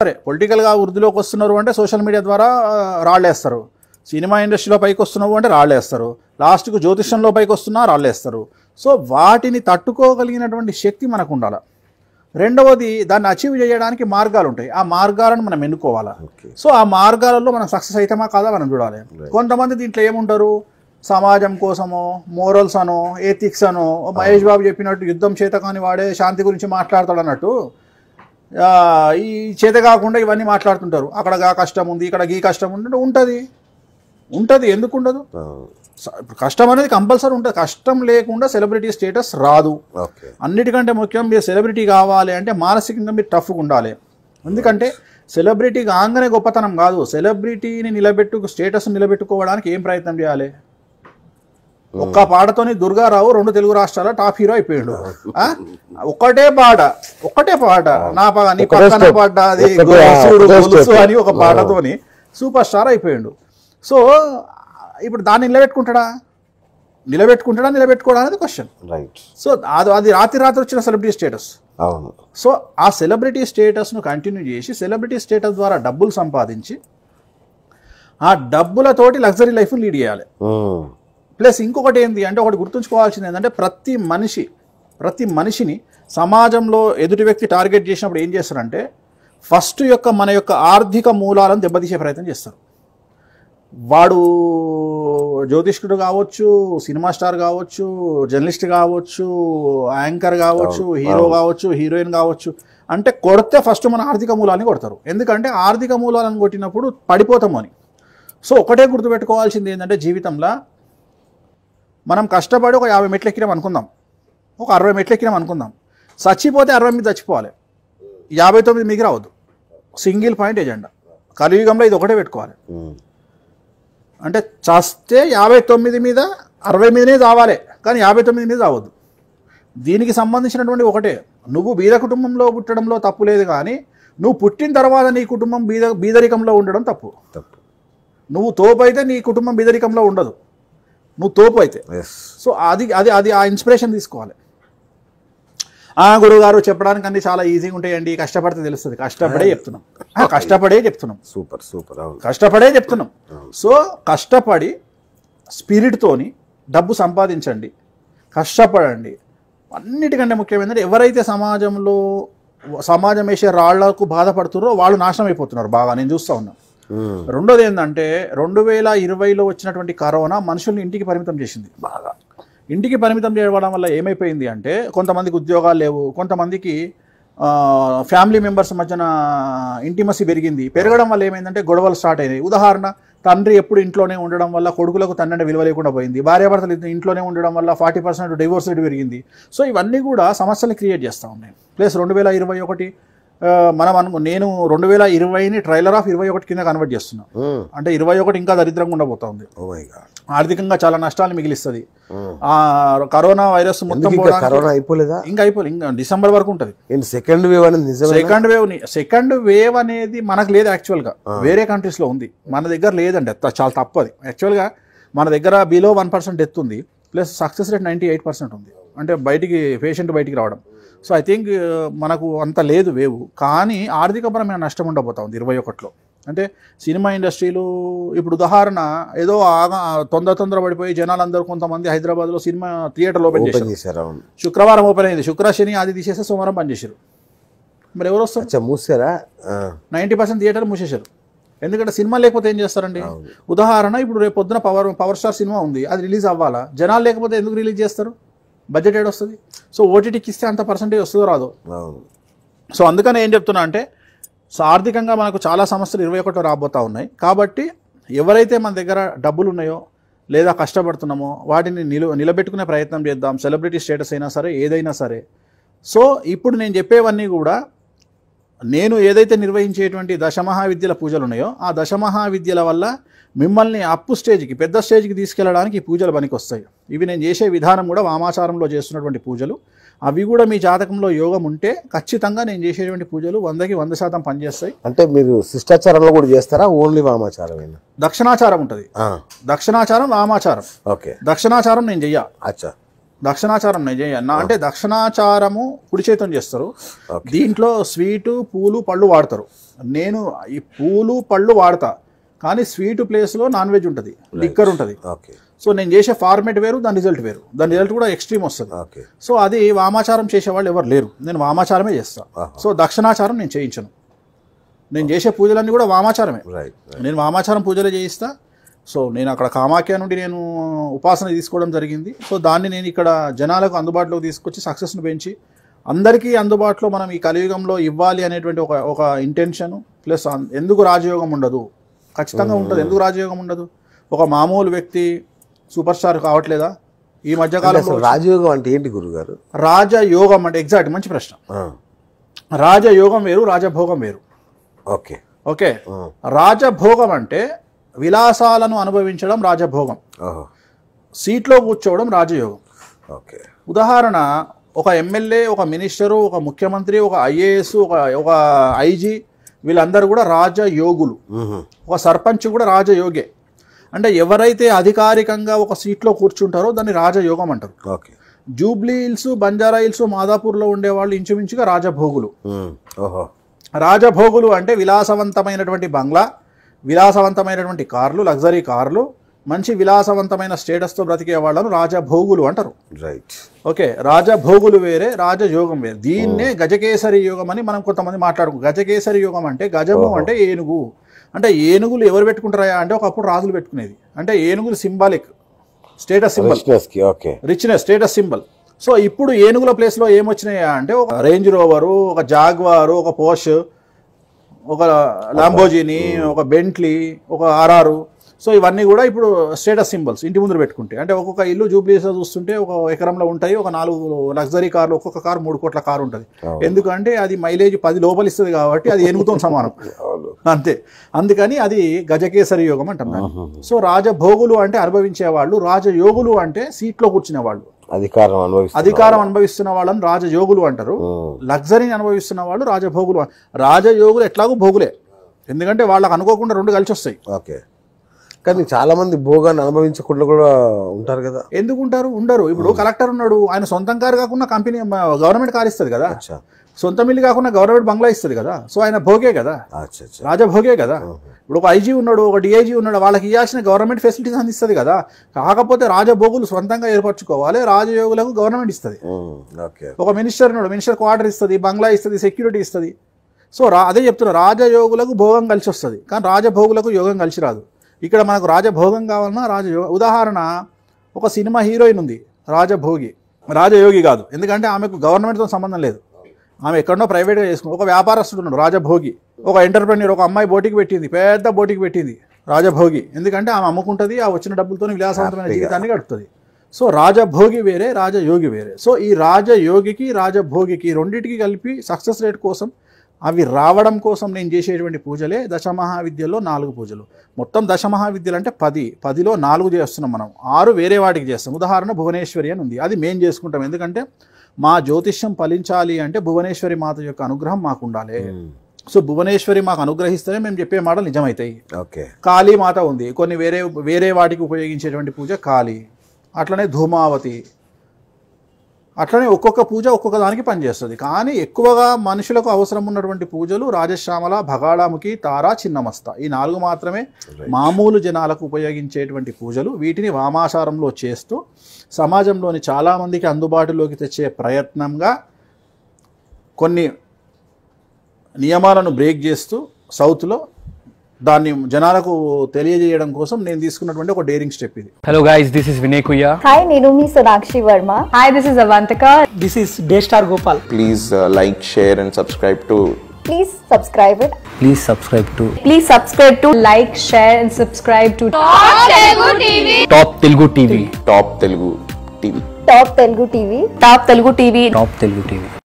సరే పొలిటికల్గా వృద్ధిలోకి వస్తున్నారు అంటే సోషల్ మీడియా ద్వారా రాళ్ళేస్తారు సినిమా ఇండస్ట్రీలో పైకి వస్తున్నావు అంటే రాళ్ళేస్తారు లాస్ట్కు జ్యోతిష్యంలో పైకి వస్తున్నా రాళ్ళేస్తారు సో వాటిని తట్టుకోగలిగినటువంటి శక్తి మనకు ఉండాలి రెండవది దాన్ని అచీవ్ చేయడానికి మార్గాలు ఉంటాయి ఆ మార్గాలను మనం ఎన్నుకోవాలి సో ఆ మార్గాలలో మనం సక్సెస్ అవుతామా కాదా మనం చూడాలి కొంతమంది దీంట్లో ఏముంటారు సమాజం కోసమో మోరల్స్ అనో ఎథిక్స్ అనో మహేష్ బాబు చెప్పినట్టు యుద్ధం చేత కానీ వాడే శాంతి గురించి మాట్లాడతాడు అన్నట్టు ఈ చేత కాకుండా ఇవన్నీ మాట్లాడుతుంటారు అక్కడ గా కష్టం ఉంది ఇక్కడ గీ కష్టం ఉంది ఉంటుంది ఉంటుంది ఎందుకు ఉండదు కష్టం అనేది కంపల్సరీ ఉంటుంది కష్టం లేకుండా సెలబ్రిటీ స్టేటస్ రాదు అన్నిటికంటే ముఖ్యం మీరు సెలబ్రిటీ కావాలి అంటే మానసికంగా మీరు టఫ్గా ఉండాలి ఎందుకంటే సెలబ్రిటీ కాగానే గొప్పతనం కాదు సెలబ్రిటీని నిలబెట్టు స్టేటస్ నిలబెట్టుకోవడానికి ఏం ప్రయత్నం చేయాలి ఒక్క పాటతోని దుర్గారావు రెండు తెలుగు రాష్ట్రాల టాప్ హీరో అయిపోయాడు ఒక్కటే పాట ఒక్కటే పాట నా పక్కన పాట అది అని ఒక పాటతోని సూపర్ స్టార్ అయిపోయాడు సో ఇప్పుడు దాన్ని నిలబెట్టుకుంటాడా నిలబెట్టుకుంటాడా నిలబెట్టుకోవడా అనేది క్వశ్చన్ రైట్ సో అది అది రాత్రి రాత్రి వచ్చిన సెలబ్రిటీ స్టేటస్ సో ఆ సెలబ్రిటీ స్టేటస్ ను కంటిన్యూ చేసి సెలబ్రిటీ స్టేటస్ ద్వారా డబ్బులు సంపాదించి ఆ డబ్బులతోటి లగ్జరీ లైఫ్ లీడ్ చేయాలి ప్లస్ ఇంకొకటి ఏంది అంటే ఒకటి గుర్తుంచుకోవాల్సింది ఏంటంటే ప్రతి మనిషి ప్రతి మనిషిని సమాజంలో ఎదుటి వ్యక్తి టార్గెట్ చేసినప్పుడు ఏం చేస్తారంటే ఫస్ట్ యొక్క మన యొక్క ఆర్థిక మూలాలను దెబ్బతీసే ప్రయత్నం చేస్తారు వాడు జ్యోతిష్కుడు కావచ్చు సినిమా స్టార్ కావచ్చు జర్నలిస్ట్ కావచ్చు యాంకర్ కావచ్చు హీరో కావచ్చు హీరోయిన్ కావచ్చు అంటే కొడితే ఫస్ట్ మన ఆర్థిక మూలాన్ని కొడతారు ఎందుకంటే ఆర్థిక మూలాలను కొట్టినప్పుడు పడిపోతామని సో ఒకటే గుర్తుపెట్టుకోవాల్సింది ఏంటంటే జీవితంలో మనం కష్టపడి ఒక యాభై మెట్లు ఎక్కినాం అనుకుందాం ఒక అరవై మెట్లు ఎక్కినాం అనుకుందాం చచ్చిపోతే అరవై మీద చచ్చిపోవాలి యాభై తొమ్మిది మీకు రావద్దు సింగిల్ పాయింట్ ఎజెండా కలియుగంలో ఇది ఒకటే పెట్టుకోవాలి అంటే చస్తే యాభై తొమ్మిది మీద అరవై మీదనే చావాలి కానీ యాభై తొమ్మిది మీద చావద్దు దీనికి సంబంధించినటువంటి ఒకటే నువ్వు బీద కుటుంబంలో పుట్టడంలో తప్పు లేదు కానీ నువ్వు పుట్టిన తర్వాత నీ కుటుంబం బీద బీదరికంలో ఉండడం తప్పు తప్పు నువ్వు తోపైతే నీ కుటుంబం బీదరికంలో ఉండదు నువ్వు తోపు అయితే సో అది అది అది ఆ ఇన్స్పిరేషన్ తీసుకోవాలి ఆ గురువుగారు చెప్పడానికి అన్ని చాలా ఈజీగా ఉంటాయండి కష్టపడితే తెలుస్తుంది కష్టపడే చెప్తున్నాం కష్టపడే చెప్తున్నాం సూపర్ సూపర్ కష్టపడే చెప్తున్నాం సో కష్టపడి స్పిరిట్తోని డబ్బు సంపాదించండి కష్టపడండి అన్నిటికంటే ముఖ్యమైనది ఎవరైతే సమాజంలో సమాజం వేసే రాళ్లకు బాధపడుతున్నారో వాళ్ళు నాశనం అయిపోతున్నారు బాగా నేను చూస్తూ ఉన్నాను Hmm. రెండోది ఏంటంటే రెండు వేల ఇరవైలో వచ్చినటువంటి కరోనా మనుషుల్ని ఇంటికి పరిమితం చేసింది బాగా ఇంటికి పరిమితం చేయడం వల్ల ఏమైపోయింది అంటే కొంతమందికి ఉద్యోగాలు లేవు కొంతమందికి ఫ్యామిలీ మెంబర్స్ మధ్యన ఇంటిమసి పెరిగింది పెరగడం వల్ల ఏమైందంటే గొడవలు స్టార్ట్ అయినాయి ఉదాహరణ తండ్రి ఎప్పుడు ఇంట్లోనే ఉండడం వల్ల కొడుకులకు తండ్రి విలువ లేకుండా పోయింది భార్యాభర్తలు ఇంట్లోనే ఉండడం వల్ల ఫార్టీ పర్సెంట్ డివోర్స్ రేట్ పెరిగింది సో ఇవన్నీ కూడా సమస్యలు క్రియేట్ చేస్తూ ఉన్నాయి ప్లస్ రెండు వేల ఇరవై ఒకటి మనం అనుకో నేను రెండు వేల ఇరవైని ట్రైలర్ ఆఫ్ ఇరవై ఒకటి కింద కన్వర్ట్ చేస్తున్నా అంటే ఇరవై ఒకటి ఇంకా దరిద్రంగా ఉంది ఆర్థికంగా చాలా నష్టాలు మిగిలిస్తుంది ఆ కరోనా వైరస్ మొత్తం కరోనా అయిపోలేదా ఇంకా అయిపోలేదు ఇంకా డిసెంబర్ వరకు ఉంటుంది సెకండ్ వేవ్ అనేది సెకండ్ వేవ్ సెకండ్ వేవ్ అనేది మనకు లేదు యాక్చువల్ గా వేరే కంట్రీస్ లో ఉంది మన దగ్గర లేదండి చాలా తప్పది యాక్చువల్ గా మన దగ్గర బిలో వన్ పర్సెంట్ డెత్ ఉంది plus success rate ninety eight percent ఉంది అంటే బయటికి పేషెంట్ బయటికి రావడం సో ఐ థింక్ మనకు అంత లేదు వేవు కానీ ఆర్థికపరమైన నష్టం ఉండబోతా ఉంది ఇరవై ఒకటిలో అంటే సినిమా ఇండస్ట్రీలో ఇప్పుడు ఉదాహరణ ఏదో తొందర తొందర పడిపోయి జనాలందరూ కొంతమంది హైదరాబాద్లో సినిమా థియేటర్లో ఓపెన్ చేశారు శుక్రవారం ఓపెన్ అయింది శుక్ర శని అది తీసేస్తే సోమవారం పనిచేశారు మరి ఎవరు వస్తారు మూసారా నైంటీ పర్సెంట్ థియేటర్ మూసేశారు ఎందుకంటే సినిమా లేకపోతే ఏం చేస్తారండి ఉదాహరణ ఇప్పుడు రేపు పొద్దున పవర్ పవర్ స్టార్ సినిమా ఉంది అది రిలీజ్ అవ్వాలా జనాలు లేకపోతే ఎందుకు రిలీజ్ చేస్తారు బడ్జెట్ ఏడు వస్తుంది సో ఓటీటీకి ఇస్తే అంత పర్సంటేజ్ వస్తుందో రాదు సో అందుకని ఏం చెప్తున్నా అంటే సో ఆర్థికంగా మనకు చాలా సమస్యలు ఇరవై ఒకటో రాబోతూ ఉన్నాయి కాబట్టి ఎవరైతే మన దగ్గర డబ్బులు ఉన్నాయో లేదా కష్టపడుతున్నామో వాటిని నిలు నిలబెట్టుకునే ప్రయత్నం చేద్దాం సెలబ్రిటీ స్టేటస్ అయినా సరే ఏదైనా సరే సో ఇప్పుడు నేను చెప్పేవన్నీ కూడా నేను ఏదైతే నిర్వహించేటువంటి దశమహావిద్యల పూజలు ఉన్నాయో ఆ దశమహావిద్యల వల్ల మిమ్మల్ని అప్పు స్టేజ్కి పెద్ద స్టేజ్కి తీసుకెళ్ళడానికి ఈ పూజలు పనికొస్తాయి ఇవి నేను చేసే విధానం కూడా వామాచారంలో చేస్తున్నటువంటి పూజలు అవి కూడా మీ జాతకంలో యోగం ఉంటే ఖచ్చితంగా నేను చేసేటువంటి పూజలు వందకి వంద శాతం పనిచేస్తాయి అంటే మీరు శిష్టాచారంలో కూడా చేస్తారా ఓన్లీ వామాచారం దక్షిణాచారం ఉంటుంది దక్షిణాచారం వామాచారం ఓకే దక్షిణాచారం నేను చెయ్యా అచ్చా దక్షిణాచారం చేయన్న అంటే దక్షిణాచారము కుడి చేతం చేస్తారు దీంట్లో స్వీటు పూలు పళ్ళు వాడతారు నేను ఈ పూలు పళ్ళు వాడతా కానీ స్వీట్ ప్లేస్లో నాన్ వెజ్ ఉంటుంది లిక్కర్ ఉంటుంది సో నేను చేసే ఫార్మేట్ వేరు దాని రిజల్ట్ వేరు దాని రిజల్ట్ కూడా ఎక్స్ట్రీమ్ వస్తుంది సో అది వామాచారం చేసే వాళ్ళు ఎవరు లేరు నేను వామాచారమే చేస్తాను సో దక్షిణాచారం నేను చేయించను నేను చేసే పూజలన్నీ కూడా వామాచారమే నేను వామాచారం పూజలే చేయిస్తా సో నేను అక్కడ కామాఖ్య నుండి నేను ఉపాసన తీసుకోవడం జరిగింది సో దాన్ని నేను ఇక్కడ జనాలకు అందుబాటులో తీసుకొచ్చి సక్సెస్ను పెంచి అందరికీ అందుబాటులో మనం ఈ కలియుగంలో ఇవ్వాలి అనేటువంటి ఒక ఒక ఇంటెన్షన్ ప్లస్ ఎందుకు రాజయోగం ఉండదు ఖచ్చితంగా ఉంటుంది ఎందుకు రాజయోగం ఉండదు ఒక మామూలు వ్యక్తి సూపర్ స్టార్ కావట్లేదా ఈ మధ్యకాలంలో రాజయోగం అంటే ఏంటి గురుగారు రాజయోగం అంటే ఎగ్జాక్ట్ మంచి ప్రశ్న రాజయోగం వేరు రాజభోగం వేరు ఓకే ఓకే రాజభోగం అంటే విలాసాలను అనుభవించడం రాజభోగం సీట్లో కూర్చోవడం రాజయోగం ఓకే ఉదాహరణ ఒక ఎమ్మెల్యే ఒక మినిస్టరు ఒక ముఖ్యమంత్రి ఒక ఐఏఎస్ ఒక ఒక ఐజీ వీళ్ళందరూ కూడా రాజయోగులు ఒక సర్పంచ్ కూడా రాజయోగే అంటే ఎవరైతే అధికారికంగా ఒక సీట్లో కూర్చుంటారో దాన్ని రాజయోగం అంటారు ఓకే జూబ్లీ హిల్స్ బంజారా హిల్స్ మాదాపూర్లో ఉండేవాళ్ళు ఇంచుమించుగా రాజభోగులు రాజభోగులు అంటే విలాసవంతమైనటువంటి బంగ్లా విలాసవంతమైనటువంటి కార్లు లగ్జరీ కార్లు మంచి విలాసవంతమైన స్టేటస్తో బ్రతికే వాళ్ళను రాజభోగులు అంటారు రైట్ ఓకే రాజభోగులు వేరే రాజయోగం వేరే దీన్నే hmm. గజకేసరి యోగం అని మనం కొంతమంది మాట్లాడుకో గజకేసరి యోగం అంటే గజము అంటే ఏనుగు అంటే ఏనుగులు ఎవరు పెట్టుకుంటారా అంటే ఒకప్పుడు రాజులు పెట్టుకునేది అంటే ఏనుగులు symbolic status symbol richness status symbol so ఇప్పుడు ఏనుగుల ప్లేస్లో ఏమొచ్చినాయా అంటే ఒక రేంజ్ రోవరు ఒక జాగ్వారు ఒక పోష్ ఒక లాంబోజీని ఒక బెంట్లీ ఒక ఆర్ఆర్ సో ఇవన్నీ కూడా ఇప్పుడు స్టేటస్ సింబల్స్ ఇంటి ముందు పెట్టుకుంటే అంటే ఒక్కొక్క ఇల్లు జూబ్లీస్లో చూస్తుంటే ఒక ఎకరంలో ఉంటాయి ఒక నాలుగు లగ్జరీ కార్లు ఒక్కొక్క కారు మూడు కోట్ల కారు ఉంటుంది ఎందుకంటే అది మైలేజ్ పది లోపలి ఇస్తుంది కాబట్టి అది ఎనుగుతో సమానం అంతే అందుకని అది గజకేసరి యోగం అంటున్నారు సో రాజభోగులు అంటే అనుభవించేవాళ్ళు రాజయోగులు అంటే సీట్లో కూర్చునేవాళ్ళు అధికారం అనుభవిస్తున్న అధికారం అనుభవిస్తున్న వాళ్ళని రాజయోగులు అంటారు లగ్జరీని అనుభవిస్తున్న వాళ్ళు రాజభోగులు రాజయోగులు ఎట్లాగో భోగులే ఎందుకంటే వాళ్ళకు అనుకోకుండా రెండు కలిసి వస్తాయి ఓకే కానీ చాలా మంది భోగాన్ని అనుభవించకుండా కూడా ఉంటారు కదా ఎందుకు ఉంటారు ఉండరు ఇప్పుడు కలెక్టర్ ఉన్నాడు ఆయన సొంతం కారు కాకుండా కంపెనీ గవర్నమెంట్ కారు ఇస్తుంది కదా సొంతం ఇల్లు కాకుండా గవర్నమెంట్ బంగ్లా ఇస్తుంది కదా సో ఆయన భోగే కదా రాజభోగే కదా ఇప్పుడు ఒక ఐజీ ఉన్నాడు ఒక డిఐజీ ఉన్నాడు వాళ్ళకి ఇవ్వాల్సిన గవర్నమెంట్ ఫెసిలిటీస్ అందిస్తుంది కదా కాకపోతే రాజభోగులు సొంతంగా ఏర్పరచుకోవాలి రాజయోగులకు గవర్నమెంట్ ఇస్తుంది ఒక మినిస్టర్ ఉన్నాడు మినిస్టర్ క్వార్టర్ ఇస్తుంది బంగ్లా ఇస్తుంది సెక్యూరిటీ ఇస్తుంది సో రా అదే చెప్తున్నా రాజయోగులకు భోగం కలిసి వస్తుంది కానీ రాజభోగులకు యోగం కలిసి రాదు ఇక్కడ మనకు రాజభోగం కావాలన్నా రాజయో ఉదాహరణ ఒక సినిమా హీరోయిన్ ఉంది రాజభోగి రాజయోగి కాదు ఎందుకంటే ఆమెకు గవర్నమెంట్తో సంబంధం లేదు ఆమె ఎక్కడో ప్రైవేట్గా చేసుకుంది ఒక వ్యాపారస్తుడు ఉన్నాడు రాజభోగి ఒక ఎంటర్ప్రెన్యూర్ ఒక అమ్మాయి బోటికి పెట్టింది పెద్ద బోటికి పెట్టింది రాజభోగి ఎందుకంటే ఆమె అమ్ముకుంటుంది ఆ వచ్చిన డబ్బులతో విలాసవంతమైన జీవితాన్ని గడుపుతుంది సో రాజభోగి వేరే రాజయోగి వేరే సో ఈ రాజయోగికి రాజభోగికి రెండింటికి కలిపి సక్సెస్ రేట్ కోసం అవి రావడం కోసం నేను చేసేటువంటి పూజలే దశమహావిద్యలో నాలుగు పూజలు మొత్తం దశమహావిద్యలు అంటే పది పదిలో నాలుగు చేస్తున్నాం మనం ఆరు వేరే వాటికి చేస్తాం ఉదాహరణ భువనేశ్వరి అని ఉంది అది మేము చేసుకుంటాం ఎందుకంటే మా జ్యోతిష్యం ఫలించాలి అంటే భువనేశ్వరి మాత యొక్క అనుగ్రహం మాకు ఉండాలి సో భువనేశ్వరి మాకు అనుగ్రహిస్తేనే మేము చెప్పే మాటలు నిజమవుతాయి ఓకే కాళీ మాత ఉంది కొన్ని వేరే వేరే వాటికి ఉపయోగించేటువంటి పూజ కాళీ అట్లనే ధూమావతి అట్లనే ఒక్కొక్క పూజ ఒక్కొక్క దానికి పనిచేస్తుంది కానీ ఎక్కువగా మనుషులకు అవసరం ఉన్నటువంటి పూజలు రాజశ్యామల భగాళాముఖి తారా చిన్నమస్త ఈ నాలుగు మాత్రమే మామూలు జనాలకు ఉపయోగించేటువంటి పూజలు వీటిని వామాసారంలో చేస్తూ సమాజంలోని చాలామందికి అందుబాటులోకి తెచ్చే ప్రయత్నంగా కొన్ని నియమాలను బ్రేక్ చేస్తూ సౌత్లో దాన్ని జనాలకు తెలియజేయడం కోసం నేను తీసుకున్నటువంటి ఒక డేరింగ్ స్టెప్ ఇది hello guys this is Vinay Kuyya hi నేను మీ Sonakshi Varma hi this is Avantika this is day star Gopal please like share and subscribe to please subscribe it please subscribe to please subscribe to like share and subscribe to top Telugu TV top Telugu TV top Telugu TV top Telugu TV top Telugu TV top Telugu TV